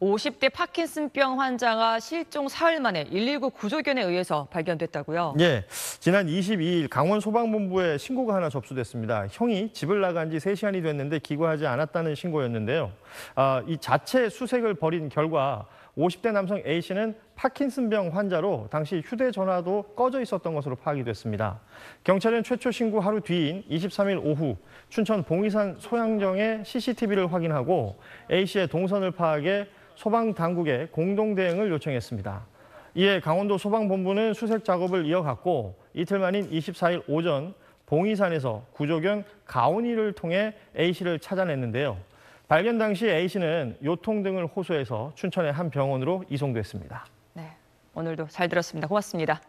50대 파킨슨병 환자가 실종 사흘 만에 119 구조견에 의해서 발견됐다고요? 예, 지난 22일 강원 소방본부에 신고가 하나 접수됐습니다. 형이 집을 나간 지 3시간이 됐는데 기과하지 않았다는 신고였는데요. 아, 이 자체 수색을 벌인 결과 50대 남성 A씨는 파킨슨병 환자로 당시 휴대전화도 꺼져 있었던 것으로 파악이 됐습니다. 경찰은 최초 신고 하루 뒤인 23일 오후 춘천 봉이산 소양정의 CCTV를 확인하고 A씨의 동선을 파악해 소방 당국에 공동 대응을 요청했습니다. 이에 강원도 소방본부는 수색 작업을 이어갔고 이틀 만인 24일 오전 봉이산에서 구조견 가온이를 통해 A씨를 찾아냈는데요. 발견 당시 A씨는 요통 등을 호소해서 춘천의 한 병원으로 이송됐습니다. 네, 오늘도 잘 들었습니다. 고맙습니다.